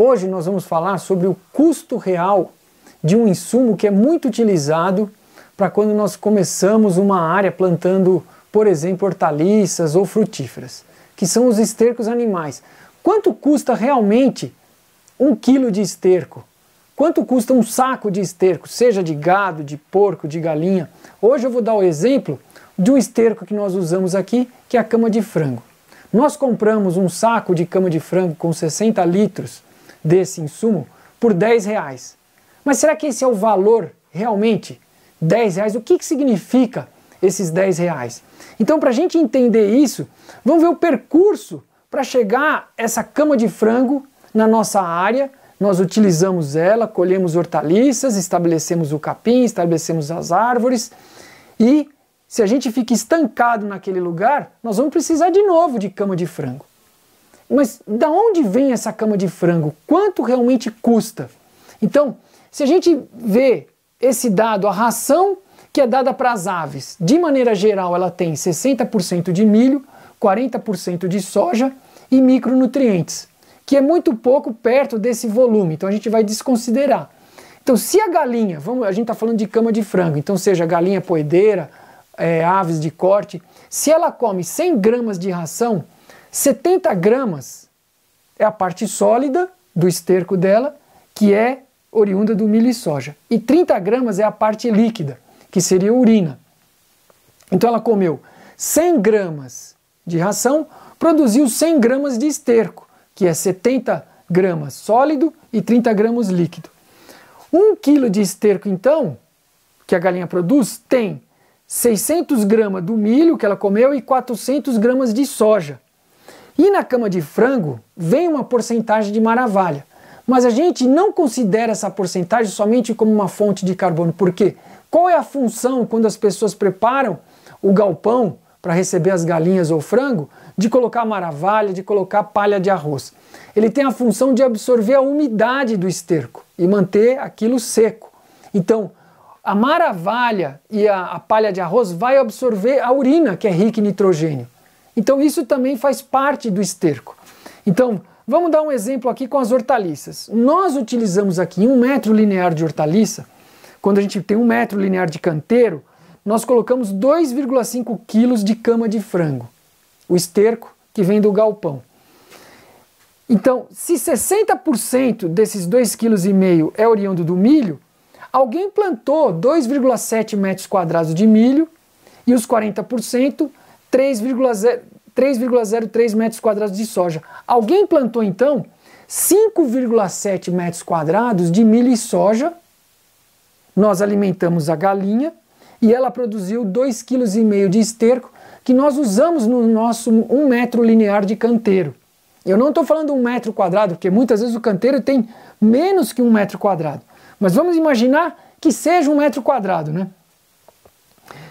Hoje nós vamos falar sobre o custo real de um insumo que é muito utilizado para quando nós começamos uma área plantando, por exemplo, hortaliças ou frutíferas, que são os estercos animais. Quanto custa realmente um quilo de esterco? Quanto custa um saco de esterco, seja de gado, de porco, de galinha? Hoje eu vou dar o exemplo de um esterco que nós usamos aqui, que é a cama de frango. Nós compramos um saco de cama de frango com 60 litros desse insumo por 10 reais. Mas será que esse é o valor realmente? 10 reais, o que, que significa esses 10 reais? Então, para a gente entender isso, vamos ver o percurso para chegar essa cama de frango na nossa área. Nós utilizamos ela, colhemos hortaliças, estabelecemos o capim, estabelecemos as árvores e se a gente fica estancado naquele lugar, nós vamos precisar de novo de cama de frango. Mas da onde vem essa cama de frango? Quanto realmente custa? Então, se a gente vê esse dado, a ração que é dada para as aves, de maneira geral, ela tem 60% de milho, 40% de soja e micronutrientes, que é muito pouco perto desse volume, então a gente vai desconsiderar. Então, se a galinha, vamos, a gente está falando de cama de frango, então seja galinha poedeira, é, aves de corte, se ela come 100 gramas de ração, 70 gramas é a parte sólida do esterco dela, que é oriunda do milho e soja. E 30 gramas é a parte líquida, que seria a urina. Então ela comeu 100 gramas de ração, produziu 100 gramas de esterco, que é 70 gramas sólido e 30 gramas líquido. 1 quilo de esterco, então, que a galinha produz, tem 600 gramas do milho que ela comeu e 400 gramas de soja. E na cama de frango vem uma porcentagem de maravilha. Mas a gente não considera essa porcentagem somente como uma fonte de carbono. Por quê? Qual é a função quando as pessoas preparam o galpão para receber as galinhas ou frango de colocar maravilha, de colocar palha de arroz? Ele tem a função de absorver a umidade do esterco e manter aquilo seco. Então, a maravilha e a, a palha de arroz vai absorver a urina, que é rica em nitrogênio. Então isso também faz parte do esterco. Então, vamos dar um exemplo aqui com as hortaliças. Nós utilizamos aqui um metro linear de hortaliça, quando a gente tem um metro linear de canteiro, nós colocamos 2,5 quilos de cama de frango, o esterco que vem do galpão. Então, se 60% desses 2,5 kg é oriundo do milho, alguém plantou 2,7 metros quadrados de milho e os 40% 3,03 metros quadrados de soja. Alguém plantou então 5,7 metros quadrados de milho e soja. Nós alimentamos a galinha e ela produziu 2,5 kg de esterco que nós usamos no nosso 1 um metro linear de canteiro. Eu não estou falando um metro quadrado, porque muitas vezes o canteiro tem menos que um metro quadrado. Mas vamos imaginar que seja um metro quadrado, né?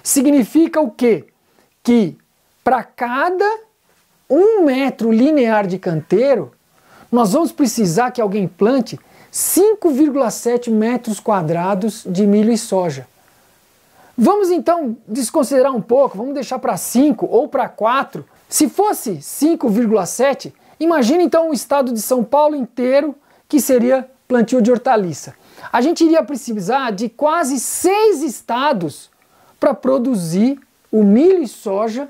Significa o quê? Que para cada um metro linear de canteiro, nós vamos precisar que alguém plante 5,7 metros quadrados de milho e soja. Vamos então desconsiderar um pouco, vamos deixar para 5 ou para 4. Se fosse 5,7, imagine então o estado de São Paulo inteiro que seria plantio de hortaliça. A gente iria precisar de quase seis estados para produzir o milho e soja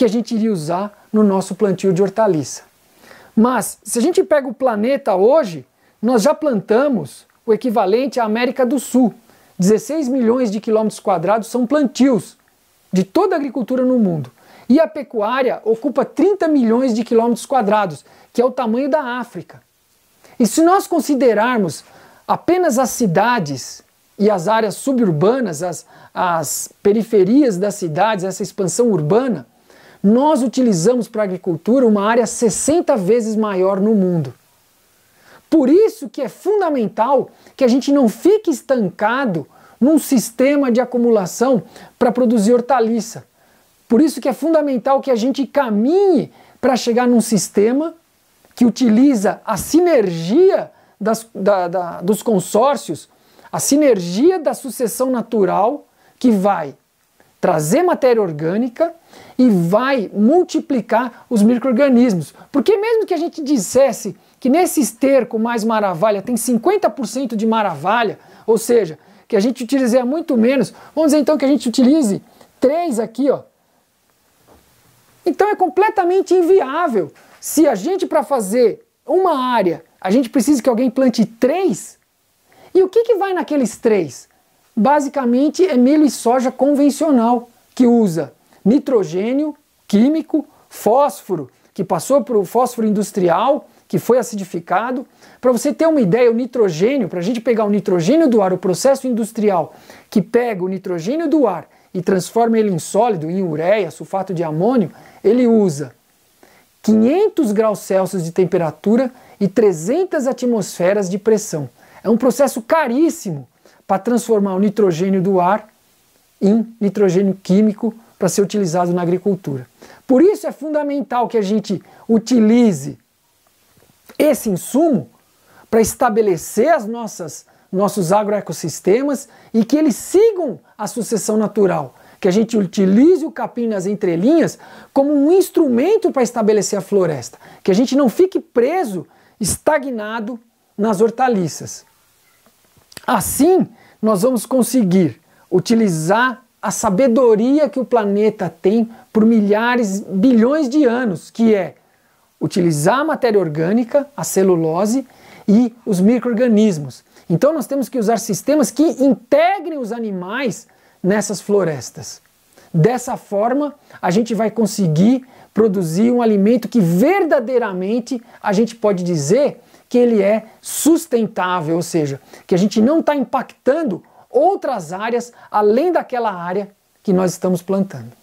que a gente iria usar no nosso plantio de hortaliça. Mas se a gente pega o planeta hoje, nós já plantamos o equivalente à América do Sul. 16 milhões de quilômetros quadrados são plantios de toda a agricultura no mundo. E a pecuária ocupa 30 milhões de quilômetros quadrados, que é o tamanho da África. E se nós considerarmos apenas as cidades e as áreas suburbanas, as, as periferias das cidades, essa expansão urbana, nós utilizamos para a agricultura uma área 60 vezes maior no mundo. Por isso que é fundamental que a gente não fique estancado num sistema de acumulação para produzir hortaliça. Por isso que é fundamental que a gente caminhe para chegar num sistema que utiliza a sinergia das, da, da, dos consórcios, a sinergia da sucessão natural, que vai trazer matéria orgânica, e vai multiplicar os micro-organismos. Porque mesmo que a gente dissesse que nesse esterco mais maravalha tem 50% de maravalha, ou seja, que a gente utilizaria é muito menos, vamos dizer então que a gente utilize três aqui, ó. Então é completamente inviável. Se a gente, para fazer uma área, a gente precisa que alguém plante três, e o que, que vai naqueles três? Basicamente é milho e soja convencional, que usa nitrogênio químico, fósforo, que passou para o fósforo industrial, que foi acidificado. Para você ter uma ideia, o nitrogênio, para a gente pegar o nitrogênio do ar, o processo industrial que pega o nitrogênio do ar e transforma ele em sólido, em ureia, sulfato de amônio, ele usa 500 graus Celsius de temperatura e 300 atmosferas de pressão. É um processo caríssimo para transformar o nitrogênio do ar em nitrogênio químico para ser utilizado na agricultura. Por isso é fundamental que a gente utilize esse insumo para estabelecer as nossas nossos agroecossistemas e que eles sigam a sucessão natural, que a gente utilize o capim nas entrelinhas como um instrumento para estabelecer a floresta, que a gente não fique preso, estagnado nas hortaliças. Assim, nós vamos conseguir utilizar a sabedoria que o planeta tem por milhares, bilhões de anos, que é utilizar a matéria orgânica, a celulose e os microrganismos. Então nós temos que usar sistemas que integrem os animais nessas florestas. Dessa forma, a gente vai conseguir produzir um alimento que verdadeiramente a gente pode dizer que ele é sustentável, ou seja, que a gente não está impactando outras áreas além daquela área que nós estamos plantando.